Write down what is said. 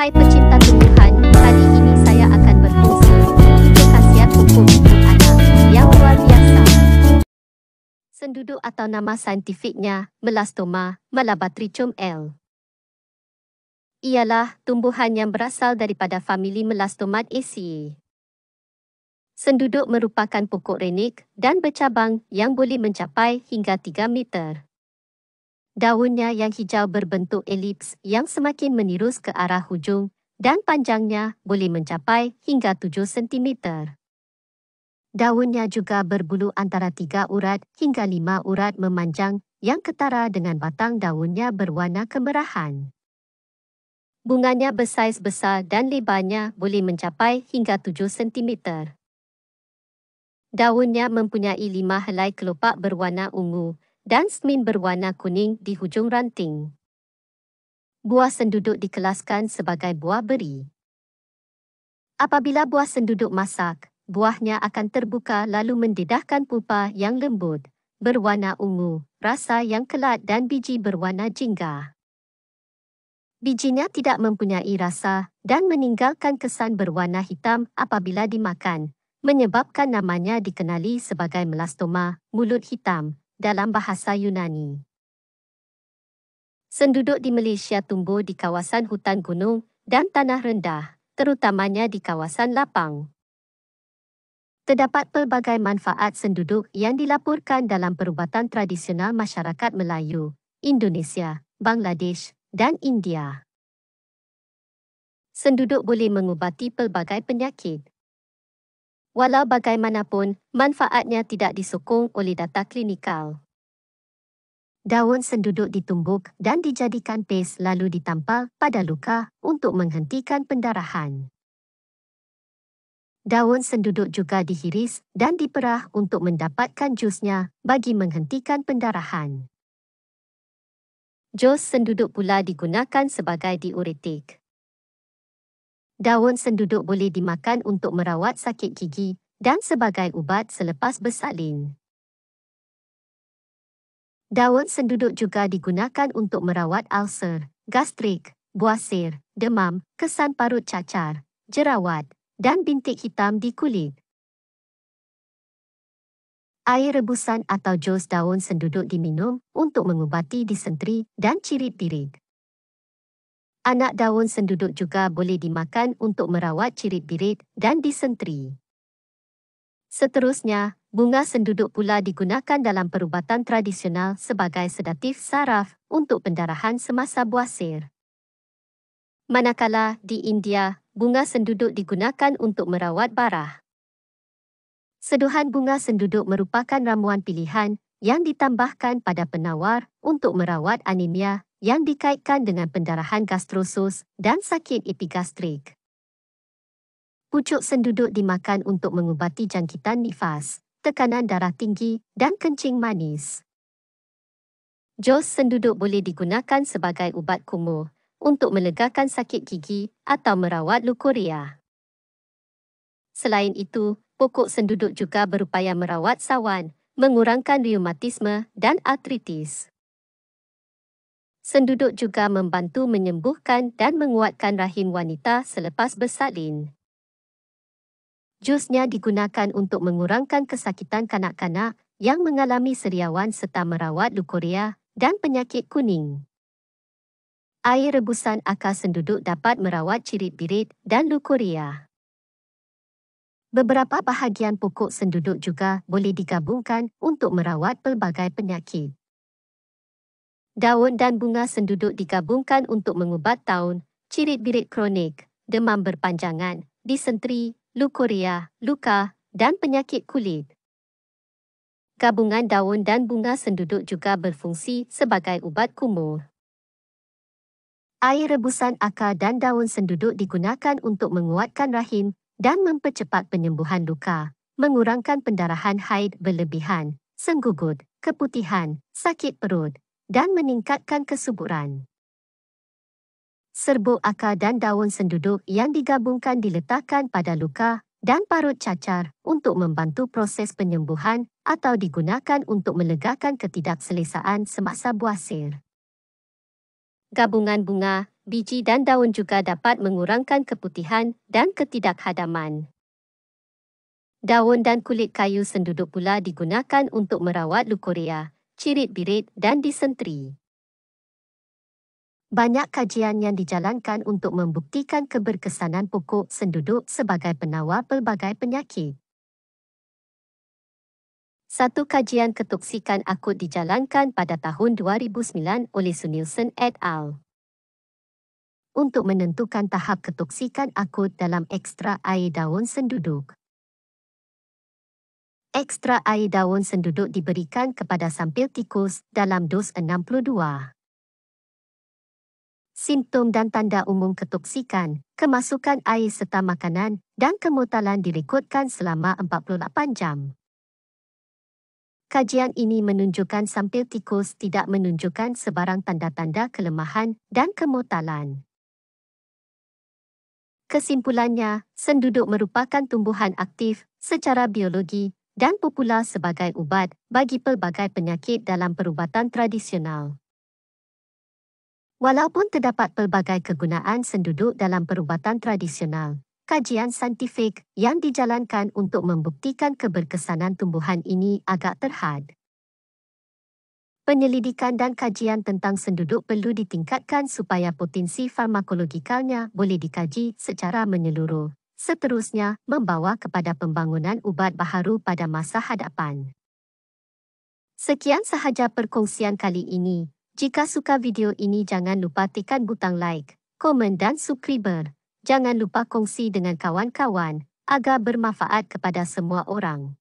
Hai pecinta tumbuhan, kali ini saya akan berkongsi tiga khasiat hukum untuk anak yang luar biasa. Senduduk atau nama saintifiknya, Melastoma melabatricum L. Ialah tumbuhan yang berasal daripada famili Melastomaceae. Senduduk merupakan pokok renik dan bercabang yang boleh mencapai hingga 3 meter daunnya yang hijau berbentuk elips yang semakin menirus ke arah hujung dan panjangnya boleh mencapai hingga 7 cm. Daunnya juga berbulu antara 3 urat hingga 5 urat memanjang yang ketara dengan batang daunnya berwarna kemerahan. Bunganya bersaiz besar dan lebarnya boleh mencapai hingga 7 cm. Daunnya mempunyai lima helai kelopak berwarna ungu dan semin berwarna kuning di hujung ranting. Buah senduduk dikelaskan sebagai buah beri. Apabila buah senduduk masak, buahnya akan terbuka lalu mendedahkan pupa yang lembut, berwarna ungu, rasa yang kelat dan biji berwarna jingga. Bijinya tidak mempunyai rasa dan meninggalkan kesan berwarna hitam apabila dimakan, menyebabkan namanya dikenali sebagai melastoma, mulut hitam dalam bahasa Yunani. Senduduk di Malaysia tumbuh di kawasan hutan gunung dan tanah rendah, terutamanya di kawasan lapang. Terdapat pelbagai manfaat senduduk yang dilaporkan dalam perubatan tradisional masyarakat Melayu, Indonesia, Bangladesh dan India. Senduduk boleh mengubati pelbagai penyakit. Walau bagaimanapun, manfaatnya tidak disokong oleh data klinikal. Daun senduduk ditumbuk dan dijadikan paste lalu ditampal pada luka untuk menghentikan pendarahan. Daun senduduk juga dihiris dan diperah untuk mendapatkan jusnya bagi menghentikan pendarahan. Jus senduduk pula digunakan sebagai diuretik. Daun senduduk boleh dimakan untuk merawat sakit gigi dan sebagai ubat selepas bersalin. Daun senduduk juga digunakan untuk merawat ulcer, gastrik, buasir, demam, kesan parut cacar, jerawat, dan bintik hitam di kulit. Air rebusan atau jus daun senduduk diminum untuk mengubati disentri dan cirit-pirit. Anak daun senduduk juga boleh dimakan untuk merawat cirit-birit dan disentri. Seterusnya, bunga senduduk pula digunakan dalam perubatan tradisional sebagai sedatif saraf untuk pendarahan semasa buasir. Manakala di India, bunga senduduk digunakan untuk merawat barah. Seduhan bunga senduduk merupakan ramuan pilihan yang ditambahkan pada penawar untuk merawat anemia yang dikaitkan dengan pendarahan gastrosus dan sakit epigastrik. Pucuk senduduk dimakan untuk mengubati jangkitan nifas, tekanan darah tinggi dan kencing manis. Jos senduduk boleh digunakan sebagai ubat kumuh untuk melegakan sakit gigi atau merawat leukorrhea. Selain itu, pokok senduduk juga berupaya merawat sawan, mengurangkan reumatisme dan artritis. Senduduk juga membantu menyembuhkan dan menguatkan rahim wanita selepas bersalin. Jusnya digunakan untuk mengurangkan kesakitan kanak-kanak yang mengalami seriawan serta merawat leukorea dan penyakit kuning. Air rebusan akar senduduk dapat merawat cirit birit dan leukorea. Beberapa bahagian pokok senduduk juga boleh digabungkan untuk merawat pelbagai penyakit. Daun dan bunga senduduk digabungkan untuk mengubat taun, cirit-birit kronik, demam berpanjangan, disentri, lukoria, luka, dan penyakit kulit. Gabungan daun dan bunga senduduk juga berfungsi sebagai ubat kumur. Air rebusan akar dan daun senduduk digunakan untuk menguatkan rahim dan mempercepat penyembuhan luka, mengurangkan pendarahan haid berlebihan, senggugut, keputihan, sakit perut, dan meningkatkan kesuburan. Serbuk akar dan daun senduduk yang digabungkan diletakkan pada luka dan parut cacar untuk membantu proses penyembuhan atau digunakan untuk melegakan ketidakselesaan semasa buasir. Gabungan bunga, biji dan daun juga dapat mengurangkan keputihan dan ketidakhadaman. Daun dan kulit kayu senduduk pula digunakan untuk merawat lukorea cirit-birit dan disentri. Banyak kajian yang dijalankan untuk membuktikan keberkesanan pokok senduduk sebagai penawar pelbagai penyakit. Satu kajian ketoksikan akut dijalankan pada tahun 2009 oleh Sunilson et al. Untuk menentukan tahap ketoksikan akut dalam ekstra air daun senduduk. Ekstra air daun senduduk diberikan kepada sampil tikus dalam dos 62. Simptom dan tanda umum ketoksikan, kemasukan air serta makanan dan kemutalan direkodkan selama 48 jam. Kajian ini menunjukkan sampil tikus tidak menunjukkan sebarang tanda-tanda kelemahan dan kemutalan. Kesimpulannya, senduduk merupakan tumbuhan aktif secara biologi dan popular sebagai ubat bagi pelbagai penyakit dalam perubatan tradisional. Walaupun terdapat pelbagai kegunaan senduduk dalam perubatan tradisional, kajian saintifik yang dijalankan untuk membuktikan keberkesanan tumbuhan ini agak terhad. Penyelidikan dan kajian tentang senduduk perlu ditingkatkan supaya potensi farmakologikalnya boleh dikaji secara menyeluruh seterusnya membawa kepada pembangunan ubat baharu pada masa hadapan. Sekian sahaja perkongsian kali ini. Jika suka video ini jangan lupa tekan butang like, komen dan subscribe. Jangan lupa kongsi dengan kawan-kawan agar bermanfaat kepada semua orang.